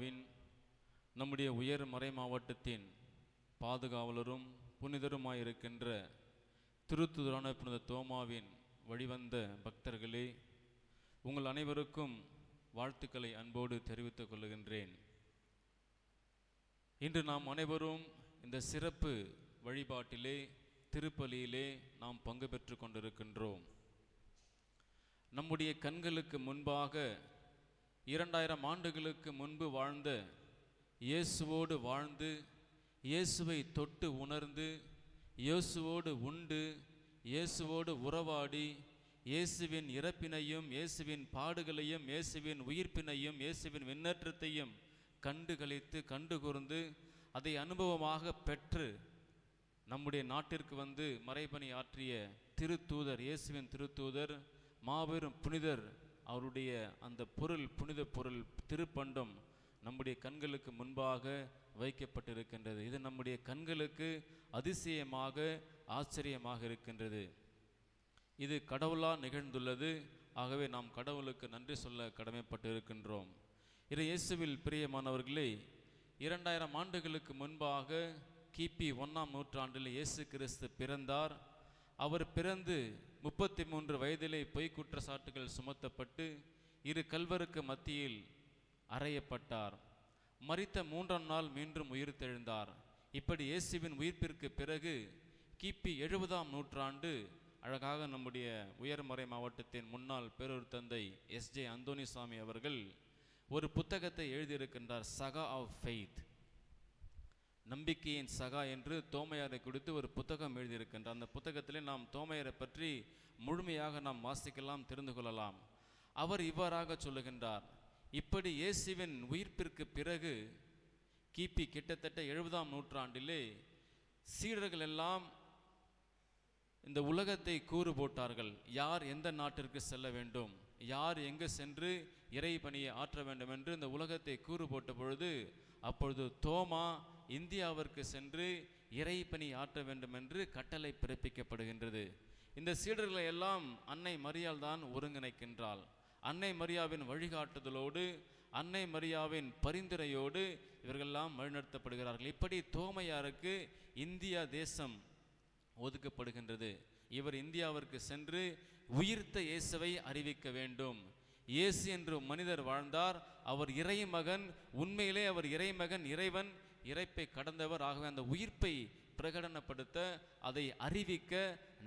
ஐயாவின் நம்முடைய உயர் மறை மாவட்டத்தின் பாதுகாவலரும் புனிதருமாயிருக்கின்ற திருத்துதரான புனித தோமாவின் வழிவந்த பக்தர்களே உங்கள் அனைவருக்கும் வாழ்த்துக்களை அன்போடு தெரிவித்துக் கொள்கின்றேன் இன்று நாம் அனைவரும் இந்த சிறப்பு வழிபாட்டிலே திருப்பலியிலே நாம் பங்கு பெற்று கொண்டிருக்கின்றோம் நம்முடைய கண்களுக்கு முன்பாக இரண்டாயிரம் ஆண்டுகளுக்கு முன்பு வாழ்ந்த இயேசுவோடு வாழ்ந்து இயேசுவை தொட்டு உணர்ந்து இயேசுவோடு உண்டு இயேசுவோடு உறவாடி இயேசுவின் இறப்பினையும் இயேசுவின் பாடுகளையும் இயேசுவின் உயிர்ப்பினையும் இயேசுவின் விண்ணற்றத்தையும் கண்டு கழித்து கண்டு கூர்ந்து அதை அனுபவமாக பெற்று நம்முடைய நாட்டிற்கு வந்து மறைபணி ஆற்றிய திருத்தூதர் இயேசுவின் திருத்தூதர் மாபெரும் புனிதர் அவருடைய அந்த பொருள் புனித பொருள் திருப்பண்டம் நம்முடைய கண்களுக்கு முன்பாக வைக்கப்பட்டிருக்கின்றது இது நம்முடைய கண்களுக்கு அதிசயமாக ஆச்சரியமாக இருக்கின்றது இது கடவுளாக நிகழ்ந்துள்ளது ஆகவே நாம் கடவுளுக்கு நன்றி சொல்ல கடமைப்பட்டு இருக்கின்றோம் இதை இயேசுவில் பிரியமானவர்களே இரண்டாயிரம் ஆண்டுகளுக்கு முன்பாக கிபி ஒன்றாம் நூற்றாண்டில் இயேசு கிறிஸ்து பிறந்தார் அவர் பிறந்து முப்பத்தி மூன்று வயதிலே பொய் குற்றச்சாட்டுகள் சுமத்தப்பட்டு இரு கல்வருக்கு மத்தியில் அறையப்பட்டார் மறித்த மூன்றாம் நாள் மீண்டும் உயிர் தெழுந்தார் இப்படி இயேசுவின் உயிர்ப்பிற்கு பிறகு கிபி எழுபதாம் நூற்றாண்டு அழகாக நம்முடைய உயர்மறை மாவட்டத்தின் முன்னாள் பேரூர் தந்தை எஸ் ஜே அந்தோனிசாமி அவர்கள் ஒரு புத்தகத்தை எழுதியிருக்கின்றார் சகா ஆஃப் ஃபெய்த் நம்பிக்கையின் சகா என்று தோமையாரை குறித்து ஒரு புத்தகம் எழுதியிருக்கின்ற அந்த புத்தகத்திலே நாம் தோமையரை பற்றி முழுமையாக நாம் வாசிக்கலாம் தெரிந்து கொள்ளலாம் அவர் இவ்வாறாக சொல்லுகின்றார் இப்படி இயேசுவின் உயிர்ப்பிற்கு பிறகு கிபி கிட்டத்தட்ட எழுபதாம் நூற்றாண்டிலே சீடர்கள் எல்லாம் இந்த உலகத்தை கூறு போட்டார்கள் யார் எந்த நாட்டிற்கு செல்ல வேண்டும் யார் எங்கு சென்று இறை பணியை ஆற்ற வேண்டும் என்று இந்த உலகத்தை கூறு போட்ட பொழுது அப்பொழுது தோமா இந்தியாவிற்கு சென்று இறைப்பணி ஆற்ற வேண்டும் என்று கட்டளை பிறப்பிக்கப்படுகின்றது இந்த சீடர்களை எல்லாம் அன்னை மரியால் தான் ஒருங்கிணைக்கின்றாள் அன்னை மரியாவின் வழிகாட்டுதலோடு அன்னை மரியாவின் பரிந்துரையோடு இவர்களெல்லாம் வழிநடத்தப்படுகிறார்கள் இப்படி தோமையாருக்கு இந்தியா தேசம் ஒதுக்கப்படுகின்றது இவர் இந்தியாவிற்கு சென்று உயிர்த்த இயேசுவை அறிவிக்க வேண்டும் இயேசு என்று மனிதர் வாழ்ந்தார் அவர் இறைமகன் உண்மையிலே அவர் இறைமகன் இறைவன் இறைப்பை கடந்தவர் ஆகவே அந்த உயிர்ப்பை பிரகடனப்படுத்த அதை அறிவிக்க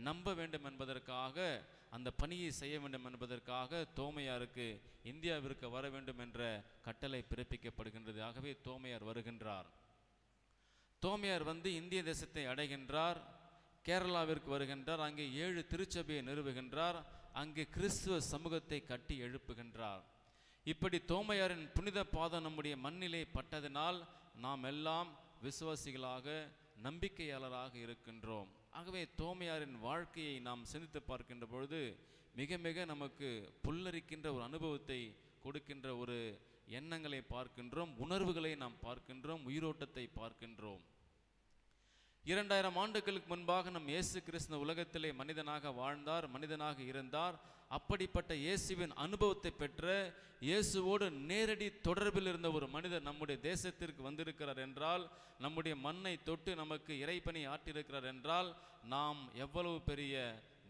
நம்ப வேண்டும் என்பதற்காக அந்த பணியை செய்ய வேண்டும் என்பதற்காக தோமையாருக்கு இந்தியாவிற்கு வர வேண்டும் என்ற கட்டளை பிறப்பிக்கப்படுகின்றது ஆகவே தோமையார் வருகின்றார் தோமையார் வந்து இந்திய தேசத்தை அடைகின்றார் கேரளாவிற்கு வருகின்றார் அங்கே ஏழு திருச்சபையை நிறுவுகின்றார் அங்கே கிறிஸ்துவ சமூகத்தை கட்டி எழுப்புகின்றார் இப்படி தோமையாரின் புனித பாதம் நம்முடைய மண்ணிலே பட்டதினால் நாம் எல்லாம் விசுவாசிகளாக நம்பிக்கையாளராக இருக்கின்றோம் ஆகவே தோமையாரின் வாழ்க்கையை நாம் சிந்தித்து பார்க்கின்ற பொழுது மிக மிக நமக்கு புல்லரிக்கின்ற ஒரு அனுபவத்தை கொடுக்கின்ற ஒரு எண்ணங்களை பார்க்கின்றோம் உணர்வுகளை நாம் பார்க்கின்றோம் உயிரோட்டத்தை பார்க்கின்றோம் இரண்டாயிரம் ஆண்டுகளுக்கு முன்பாக நம் இயேசு கிறிஸ்தவ உலகத்திலே மனிதனாக வாழ்ந்தார் மனிதனாக இருந்தார் அப்படிப்பட்ட இயேசுவின் அனுபவத்தை பெற்ற இயேசுவோடு நேரடி தொடர்பில் இருந்த ஒரு மனிதர் நம்முடைய தேசத்திற்கு வந்திருக்கிறார் என்றால் நம்முடைய மண்ணை தொட்டு நமக்கு இறைப்பணி ஆற்றியிருக்கிறார் என்றால் நாம் எவ்வளவு பெரிய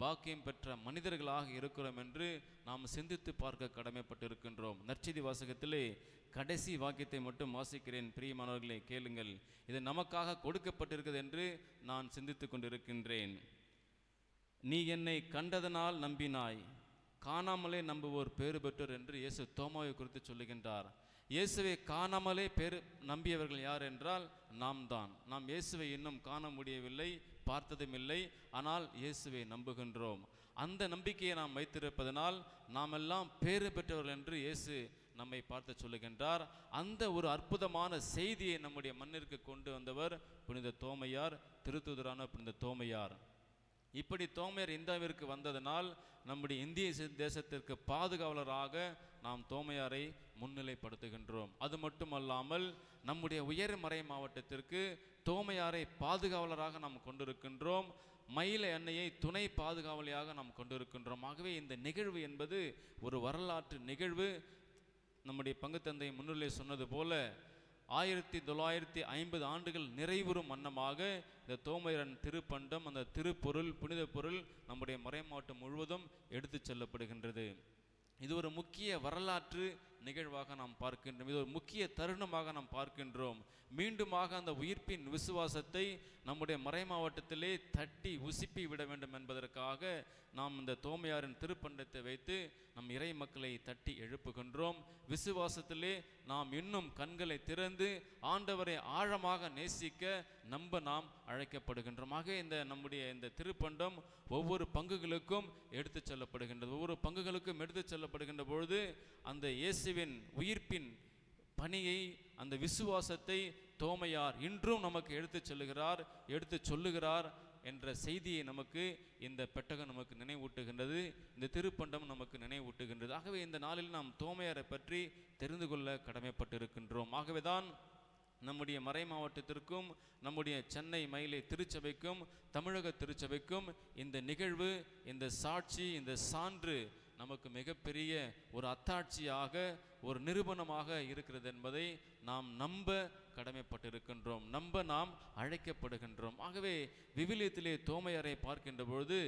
பாக்கியம் பெற்ற மனிதர்களாக இருக்கிறோம் என்று நாம் சிந்தித்து பார்க்க கடமைப்பட்டிருக்கின்றோம் நற்செய்தி வாசகத்திலே கடைசி வாக்கியத்தை மட்டும் வாசிக்கிறேன் பிரியமானவர்களை கேளுங்கள் இது நமக்காக கொடுக்கப்பட்டிருக்கிறது என்று நான் சிந்தித்து கொண்டிருக்கின்றேன் நீ என்னை கண்டதனால் நம்பினாய் காணாமலே நம்புவோர் பேறு பெற்றோர் என்று இயேசு தோமாவை குறித்து சொல்லுகின்றார் இயேசுவை காணாமலே பேர் நம்பியவர்கள் யார் என்றால் நாம் தான் நாம் இயேசுவை இன்னும் காண முடியவில்லை பார்த்ததும் இல்லை ஆனால் இயேசுவை நம்புகின்றோம் அந்த நம்பிக்கையை நாம் வைத்திருப்பதனால் நாம் எல்லாம் பேறு பெற்றவர்கள் என்று இயேசு நம்மை பார்த்து சொல்லுகின்றார் அந்த ஒரு அற்புதமான செய்தியை நம்முடைய மண்ணிற்கு கொண்டு வந்தவர் புனித தோமையார் திருத்துதரான புனித தோமையார் இப்படி தோமையர் இந்தியாவிற்கு வந்ததனால் நம்முடைய இந்திய தேசத்திற்கு பாதுகாவலராக நாம் தோமையாரை முன்னிலைப்படுத்துகின்றோம் அது மட்டுமல்லாமல் நம்முடைய உயர்மறை மாவட்டத்திற்கு தோமையாரை பாதுகாவலராக நாம் கொண்டிருக்கின்றோம் மயில எண்ணெயை துணை பாதுகாவலியாக நாம் கொண்டிருக்கின்றோம் ஆகவே இந்த நிகழ்வு என்பது ஒரு வரலாற்று நிகழ்வு நம்முடைய பங்குத்தந்தை முன்னிலை சொன்னது போல ஆயிரத்தி தொள்ளாயிரத்தி ஐம்பது ஆண்டுகள் நிறைவுறும் வண்ணமாக இந்த தோமையரன் திருப்பண்டம் அந்த திருப்பொருள் புனித பொருள் நம்முடைய மறை முழுவதும் எடுத்து செல்லப்படுகின்றது இது ஒரு முக்கிய வரலாற்று நிகழ்வாக நாம் பார்க்கின்றோம் இது ஒரு முக்கிய தருணமாக நாம் பார்க்கின்றோம் மீண்டுமாக அந்த உயிர்ப்பின் விசுவாசத்தை நம்முடைய மறை மாவட்டத்திலே தட்டி உசுப்பி விட வேண்டும் என்பதற்காக நாம் இந்த தோமையாரின் திருப்பண்டத்தை வைத்து நம் இறை மக்களை தட்டி எழுப்புகின்றோம் விசுவாசத்திலே நாம் இன்னும் கண்களை திறந்து ஆண்டவரை ஆழமாக நேசிக்க நம்ப நாம் அழைக்கப்படுகின்றோம் ஆக இந்த நம்முடைய இந்த திருப்பண்டம் ஒவ்வொரு பங்குகளுக்கும் எடுத்து செல்லப்படுகின்றது ஒவ்வொரு பங்குகளுக்கும் எடுத்து செல்லப்படுகின்ற பொழுது அந்த இயேசுவின் உயிர்ப்பின் பணியை அந்த விசுவாசத்தை தோமையார் இன்றும் நமக்கு எடுத்து செல்லுகிறார் எடுத்து சொல்லுகிறார் என்ற செய்தியை நமக்கு இந்த பெட்டகம் நமக்கு நினைவூட்டுகின்றது இந்த திருப்பண்டம் நமக்கு நினைவூட்டுகின்றது ஆகவே இந்த நாளில் நாம் தோமையாரை பற்றி தெரிந்து கொள்ள கடமைப்பட்டிருக்கின்றோம் ஆகவே தான் நம்முடைய மறை மாவட்டத்திற்கும் நம்முடைய சென்னை மயிலை திருச்சபைக்கும் தமிழக திருச்சபைக்கும் இந்த நிகழ்வு இந்த சாட்சி இந்த சான்று நமக்கு மிகப்பெரிய ஒரு அத்தாட்சியாக ஒரு நிறுவனமாக இருக்கிறது என்பதை நாம் நம்ப கடமைப்பட்டிருக்கின்றோம் நம்ப நாம் அழைக்கப்படுகின்றோம் ஆகவே விவிலியத்திலே தோமையரை பார்க்கின்ற பொழுது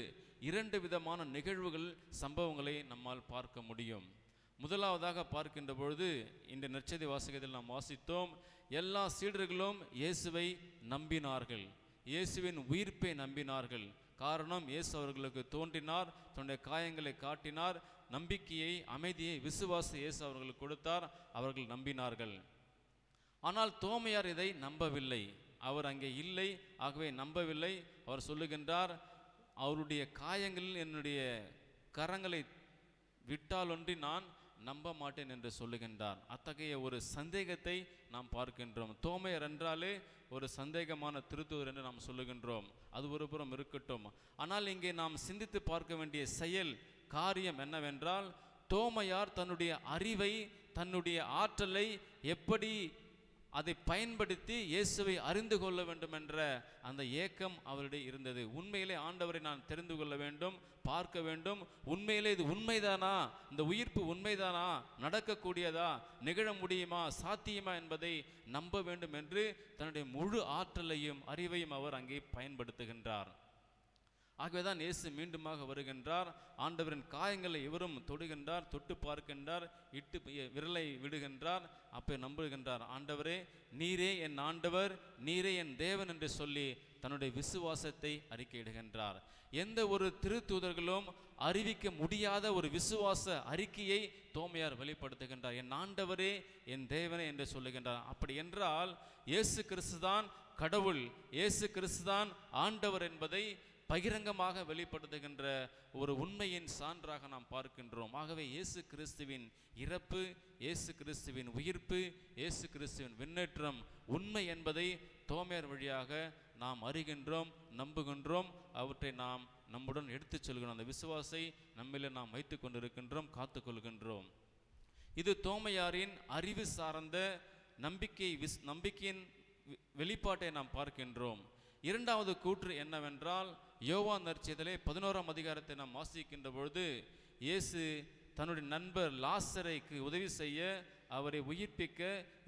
இரண்டு விதமான நிகழ்வுகள் சம்பவங்களை நம்மால் பார்க்க முடியும் முதலாவதாக பார்க்கின்ற பொழுது இந்த நற்செய்தி வாசகத்தில் நாம் வாசித்தோம் எல்லா சீடர்களும் இயேசுவை நம்பினார்கள் இயேசுவின் உயிர்ப்பை நம்பினார்கள் காரணம் இயேசு அவர்களுக்கு தோன்றினார் தன்னுடைய காயங்களை காட்டினார் நம்பிக்கையை அமைதியை விசுவாச இயேசு அவர்களுக்கு கொடுத்தார் அவர்கள் நம்பினார்கள் ஆனால் தோமையார் இதை நம்பவில்லை அவர் அங்கே இல்லை ஆகவே நம்பவில்லை அவர் சொல்லுகின்றார் அவருடைய காயங்களில் என்னுடைய கரங்களை விட்டாலொன்றி நான் நம்ப மாட்டேன் என்று சொல்லுகின்றார் அத்தகைய ஒரு சந்தேகத்தை நாம் பார்க்கின்றோம் தோமையர் என்றாலே ஒரு சந்தேகமான திருத்தூர் என்று நாம் சொல்லுகின்றோம் அது ஒரு புறம் இருக்கட்டும் ஆனால் இங்கே நாம் சிந்தித்து பார்க்க வேண்டிய செயல் காரியம் என்னவென்றால் தோமையார் தன்னுடைய அறிவை தன்னுடைய ஆற்றலை எப்படி அதை பயன்படுத்தி இயேசுவை அறிந்து கொள்ள வேண்டும் என்ற அந்த ஏக்கம் அவருடைய இருந்தது உண்மையிலே ஆண்டவரை நான் தெரிந்து கொள்ள வேண்டும் பார்க்க வேண்டும் உண்மையிலே இது உண்மைதானா இந்த உயிர்ப்பு உண்மைதானா நடக்கக்கூடியதா நிகழ முடியுமா சாத்தியமா என்பதை நம்ப வேண்டும் என்று தன்னுடைய முழு ஆற்றலையும் அறிவையும் அவர் அங்கே பயன்படுத்துகின்றார் ஆகவேதான் ஏசு இயேசு மீண்டுமாக வருகின்றார் ஆண்டவரின் காயங்களை இவரும் தொடுகின்றார் தொட்டு பார்க்கின்றார் இட்டு விரலை விடுகின்றார் அப்போ நம்புகின்றார் ஆண்டவரே நீரே என் ஆண்டவர் நீரே என் தேவன் என்று சொல்லி தன்னுடைய விசுவாசத்தை அறிக்கையிடுகின்றார் எந்த ஒரு திருத்தூதர்களும் அறிவிக்க முடியாத ஒரு விசுவாச அறிக்கையை தோமையார் வெளிப்படுத்துகின்றார் என் ஆண்டவரே என் தேவனே என்று சொல்லுகின்றார் அப்படி என்றால் இயேசு கிறிஸ்துதான் கடவுள் இயேசு கிறிஸ்துதான் ஆண்டவர் என்பதை பகிரங்கமாக வெளிப்படுத்துகின்ற ஒரு உண்மையின் சான்றாக நாம் பார்க்கின்றோம் ஆகவே இயேசு கிறிஸ்துவின் இறப்பு இயேசு கிறிஸ்துவின் உயிர்ப்பு இயேசு கிறிஸ்துவின் விண்ணேற்றம் உண்மை என்பதை தோமையர் வழியாக நாம் அறிகின்றோம் நம்புகின்றோம் அவற்றை நாம் நம்முடன் எடுத்துச் செல்கிறோம் அந்த விசுவாசை நம்மிலே நாம் வைத்து கொண்டிருக்கின்றோம் காத்து கொள்கின்றோம் இது தோமையாரின் அறிவு சார்ந்த நம்பிக்கை விஸ் நம்பிக்கையின் வெளிப்பாட்டை நாம் பார்க்கின்றோம் இரண்டாவது கூற்று என்னவென்றால் யோவா நற்செய்தலே பதினோராம் அதிகாரத்தை நாம் வாசிக்கின்ற பொழுது இயேசு தன்னுடைய நண்பர் லாசரைக்கு உதவி செய்ய அவரை உயிர்ப்பிக்க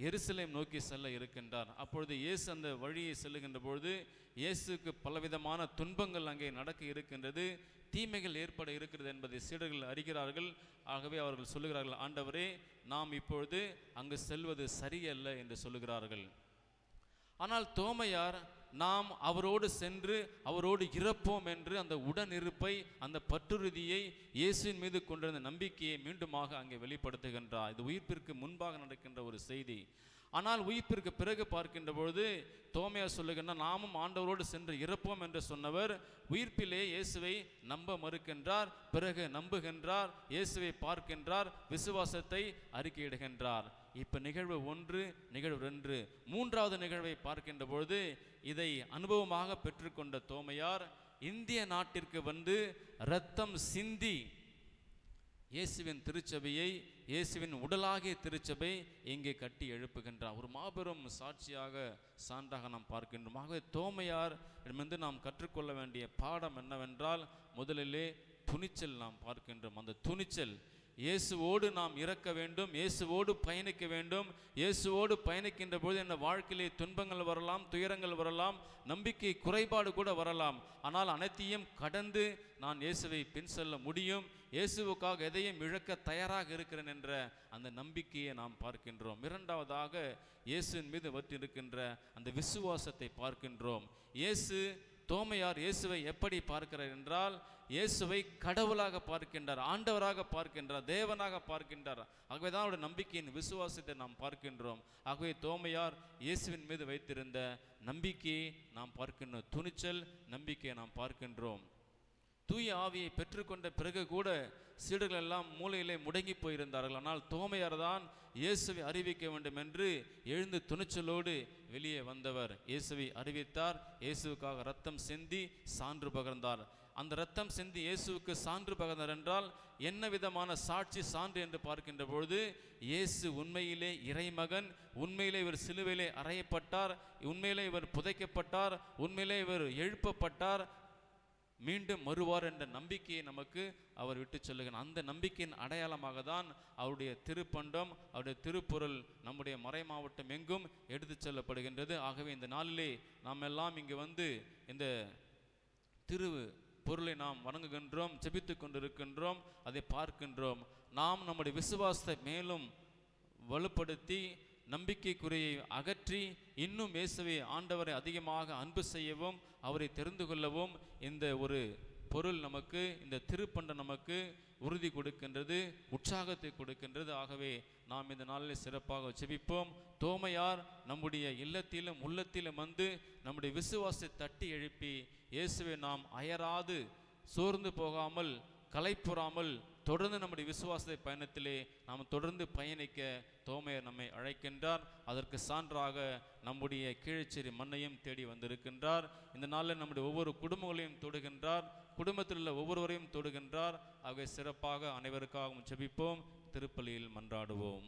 எருசலேம் நோக்கி செல்ல இருக்கின்றார் அப்பொழுது இயேசு அந்த வழியை செல்லுகின்ற பொழுது இயேசுக்கு பலவிதமான துன்பங்கள் அங்கே நடக்க இருக்கின்றது தீமைகள் ஏற்பட இருக்கிறது என்பதை சீடர்கள் அறிகிறார்கள் ஆகவே அவர்கள் சொல்லுகிறார்கள் ஆண்டவரே நாம் இப்பொழுது அங்கு செல்வது சரியல்ல என்று சொல்லுகிறார்கள் ஆனால் தோமையார் நாம் அவரோடு சென்று அவரோடு இறப்போம் என்று அந்த உடனிருப்பை அந்த பற்றுறுதியை இயேசுவின் மீது கொண்டிருந்த நம்பிக்கையை மீண்டுமாக அங்கே வெளிப்படுத்துகின்றார் இது உயிர்ப்பிற்கு முன்பாக நடக்கின்ற ஒரு செய்தி ஆனால் உயிர்ப்பிற்கு பிறகு பார்க்கின்ற பொழுது தோமையா சொல்லுகின்ற நாமும் ஆண்டவரோடு சென்று இறப்போம் என்று சொன்னவர் உயிர்ப்பிலே இயேசுவை நம்ப மறுக்கின்றார் பிறகு நம்புகின்றார் இயேசுவை பார்க்கின்றார் விசுவாசத்தை அறிக்கையிடுகின்றார் இப்போ நிகழ்வு ஒன்று நிகழ்வு ரெண்டு மூன்றாவது நிகழ்வை பார்க்கின்ற பொழுது இதை அனுபவமாக பெற்றுக்கொண்ட தோமையார் இந்திய நாட்டிற்கு வந்து இரத்தம் சிந்தி இயேசுவின் திருச்சபையை இயேசுவின் உடலாகிய திருச்சபை இங்கே கட்டி எழுப்புகின்றார் ஒரு மாபெரும் சாட்சியாக சான்றாக நாம் பார்க்கின்றோம் ஆகவே தோமையார் இடமிருந்து நாம் கற்றுக்கொள்ள வேண்டிய பாடம் என்னவென்றால் முதலிலே துணிச்சல் நாம் பார்க்கின்றோம் அந்த துணிச்சல் இயேசுவோடு நாம் இறக்க வேண்டும் இயேசுவோடு பயணிக்க வேண்டும் இயேசுவோடு பயணிக்கின்ற பொழுது என்ன வாழ்க்கையிலே துன்பங்கள் வரலாம் துயரங்கள் வரலாம் நம்பிக்கை குறைபாடு கூட வரலாம் ஆனால் அனைத்தையும் கடந்து நான் இயேசுவை பின் செல்ல முடியும் இயேசுவுக்காக எதையும் இழக்க தயாராக இருக்கிறேன் என்ற அந்த நம்பிக்கையை நாம் பார்க்கின்றோம் இரண்டாவதாக இயேசுவின் மீது வற்றிருக்கின்ற அந்த விசுவாசத்தை பார்க்கின்றோம் இயேசு தோமையார் இயேசுவை எப்படி பார்க்கிறார் என்றால் இயேசுவை கடவுளாக பார்க்கின்றார் ஆண்டவராக பார்க்கின்றார் தேவனாக பார்க்கின்றார் ஆகவே தான் அவருடைய நம்பிக்கையின் விசுவாசத்தை நாம் பார்க்கின்றோம் ஆகவே தோமையார் இயேசுவின் மீது வைத்திருந்த நம்பிக்கையை நாம் பார்க்கின்ற துணிச்சல் நம்பிக்கையை நாம் பார்க்கின்றோம் தூய ஆவியை பெற்றுக்கொண்ட பிறகு கூட சீடுகள் எல்லாம் மூலையிலே முடங்கி போயிருந்தார்கள் ஆனால் தோமையார் தான் இயேசுவை அறிவிக்க வேண்டும் என்று எழுந்து துணிச்சலோடு வெளியே வந்தவர் இயேசுவை அறிவித்தார் இயேசுவுக்காக ரத்தம் செந்தி சான்று பகர்ந்தார் அந்த ரத்தம் செந்தி இயேசுவுக்கு சான்று பகர்ந்தார் என்றால் என்ன விதமான சாட்சி சான்று என்று பார்க்கின்ற பொழுது இயேசு உண்மையிலே இறைமகன் உண்மையிலே இவர் சிலுவையிலே அறையப்பட்டார் உண்மையிலே இவர் புதைக்கப்பட்டார் உண்மையிலே இவர் எழுப்பப்பட்டார் மீண்டும் வருவார் என்ற நம்பிக்கையை நமக்கு அவர் விட்டு சொல்லுகிறார் அந்த நம்பிக்கையின் அடையாளமாக தான் அவருடைய திருப்பண்டம் அவருடைய திருப்பொருள் நம்முடைய மறை மாவட்டம் எங்கும் எடுத்துச் செல்லப்படுகின்றது ஆகவே இந்த நாளிலே நாம் எல்லாம் இங்கு வந்து இந்த திரு பொருளை நாம் வணங்குகின்றோம் செபித்து கொண்டிருக்கின்றோம் அதை பார்க்கின்றோம் நாம் நம்முடைய விசுவாசத்தை மேலும் வலுப்படுத்தி நம்பிக்கைக்குறையை அகற்றி இன்னும் இயேசுவை ஆண்டவரை அதிகமாக அன்பு செய்யவும் அவரை தெரிந்து கொள்ளவும் இந்த ஒரு பொருள் நமக்கு இந்த திருப்பண்ட நமக்கு உறுதி கொடுக்கின்றது உற்சாகத்தை கொடுக்கின்றது ஆகவே நாம் இந்த நாளில் சிறப்பாக செபிப்போம் தோமையார் நம்முடைய இல்லத்திலும் உள்ளத்திலும் வந்து நம்முடைய விசுவாசத்தை தட்டி எழுப்பி இயேசுவை நாம் அயராது சோர்ந்து போகாமல் கலைப்புறாமல் தொடர்ந்து நம்முடைய விசுவாசத்தை பயணத்திலே நாம் தொடர்ந்து பயணிக்க தோமையர் நம்மை அழைக்கின்றார் அதற்கு சான்றாக நம்முடைய கீழச்சேரி மண்ணையும் தேடி வந்திருக்கின்றார் இந்த நாளில் நம்முடைய ஒவ்வொரு குடும்பங்களையும் தொடுகின்றார் குடும்பத்தில் உள்ள ஒவ்வொருவரையும் தொடுகின்றார் ஆகவே சிறப்பாக அனைவருக்காகவும் செபிப்போம் திருப்பலியில் மன்றாடுவோம்